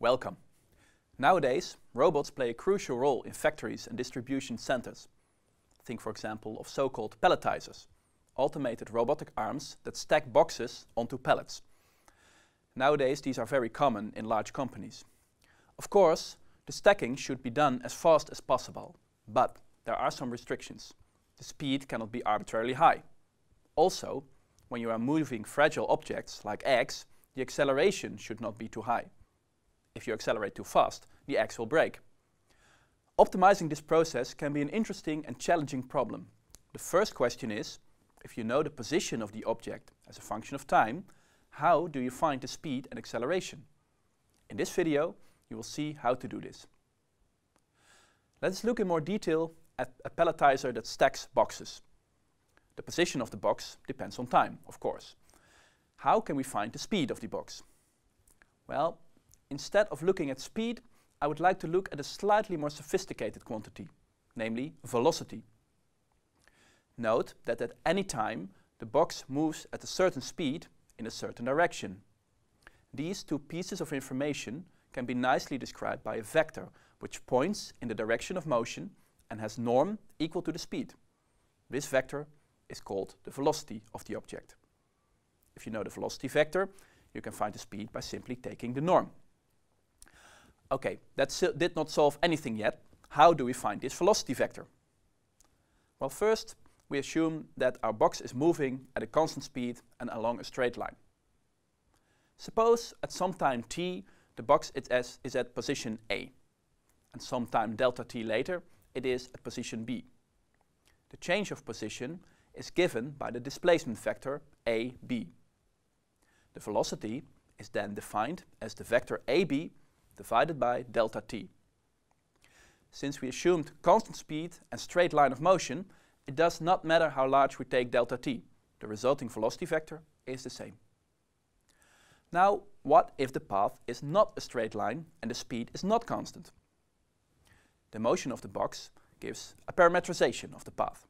Welcome. Nowadays, robots play a crucial role in factories and distribution centers. Think, for example, of so-called palletizers, automated robotic arms that stack boxes onto pallets. Nowadays, these are very common in large companies. Of course, the stacking should be done as fast as possible, but there are some restrictions. The speed cannot be arbitrarily high. Also, when you are moving fragile objects like eggs, the acceleration should not be too high. If you accelerate too fast, the axe will break. Optimizing this process can be an interesting and challenging problem. The first question is, if you know the position of the object as a function of time, how do you find the speed and acceleration? In this video, you will see how to do this. Let's look in more detail at a palletizer that stacks boxes. The position of the box depends on time, of course. How can we find the speed of the box? Well, instead of looking at speed, I would like to look at a slightly more sophisticated quantity, namely velocity. Note that at any time, the box moves at a certain speed in a certain direction. These two pieces of information can be nicely described by a vector, which points in the direction of motion and has norm equal to the speed. This vector is called the velocity of the object. If you know the velocity vector, you can find the speed by simply taking the norm. Okay, that did not solve anything yet. How do we find this velocity vector? Well, first, we assume that our box is moving at a constant speed and along a straight line. Suppose at some time t, the box is, is at position A, and some time delta t later, it is at position B. The change of position is given by the displacement vector AB. The velocity is then defined as the vector AB divided by delta t. Since we assumed constant speed and straight line of motion, it does not matter how large we take delta t. The resulting velocity vector is the same. Now, what if the path is not a straight line and the speed is not constant? The motion of the box gives a parametrization of the path.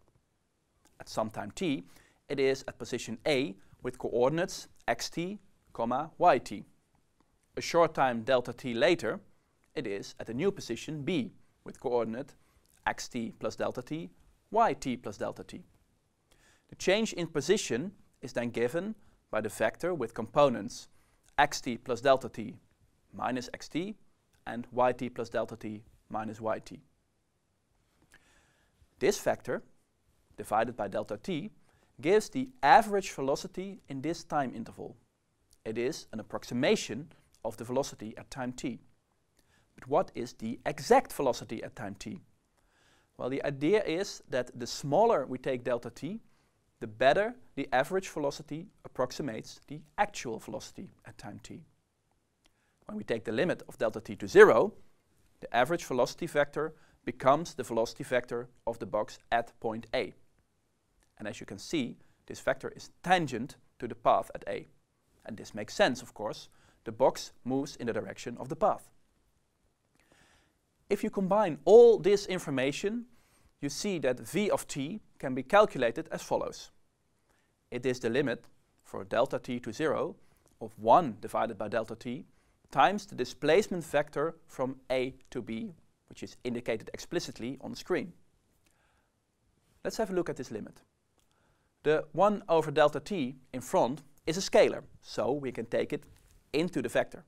At some time t, it is at position A with coordinates xt, yt a short time delta t later, it is at the new position b with coordinate xt plus delta t, yt plus delta t. The change in position is then given by the vector with components xt plus delta t minus xt and yt plus delta t minus yt. This vector, divided by delta t, gives the average velocity in this time interval. It is an approximation of the velocity at time t. But what is the exact velocity at time t? Well, the idea is that the smaller we take delta t, the better the average velocity approximates the actual velocity at time t. When we take the limit of delta t to zero, the average velocity vector becomes the velocity vector of the box at point A. And as you can see, this vector is tangent to the path at A. And this makes sense, of course, the box moves in the direction of the path. If you combine all this information, you see that v of t can be calculated as follows. It is the limit for delta t to 0 of 1 divided by delta t times the displacement vector from a to b, which is indicated explicitly on the screen. Let's have a look at this limit. The 1 over delta t in front is a scalar, so we can take it into the vector.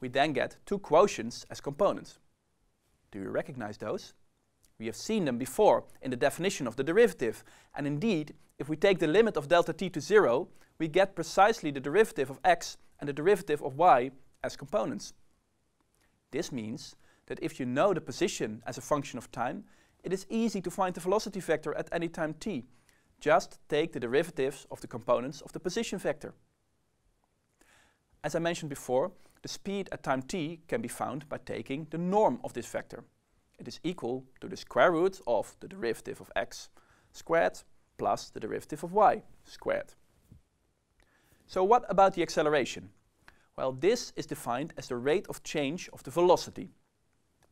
We then get two quotients as components. Do you recognize those? We have seen them before in the definition of the derivative, and indeed, if we take the limit of delta t to 0, we get precisely the derivative of x and the derivative of y as components. This means that if you know the position as a function of time, it is easy to find the velocity vector at any time t. Just take the derivatives of the components of the position vector. As I mentioned before, the speed at time t can be found by taking the norm of this vector. It is equal to the square root of the derivative of x squared plus the derivative of y squared. So what about the acceleration? Well, this is defined as the rate of change of the velocity.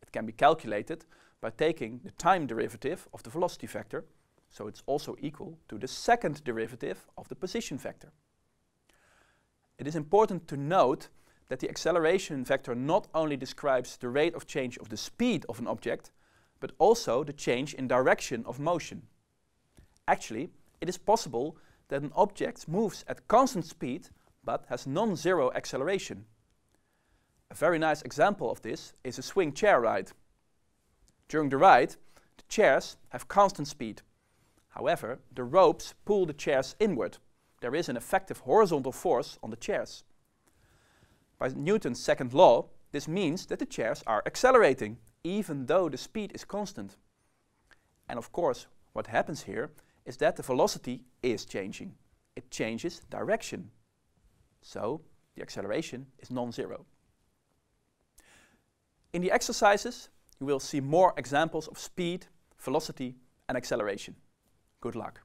It can be calculated by taking the time derivative of the velocity vector, so it's also equal to the second derivative of the position vector. It is important to note that the acceleration vector not only describes the rate of change of the speed of an object, but also the change in direction of motion. Actually, it is possible that an object moves at constant speed but has non-zero acceleration. A very nice example of this is a swing chair ride. During the ride, the chairs have constant speed. However, the ropes pull the chairs inward there is an effective horizontal force on the chairs. By Newton's second law, this means that the chairs are accelerating, even though the speed is constant. And of course, what happens here is that the velocity is changing. It changes direction. So the acceleration is non-zero. In the exercises, you will see more examples of speed, velocity and acceleration. Good luck.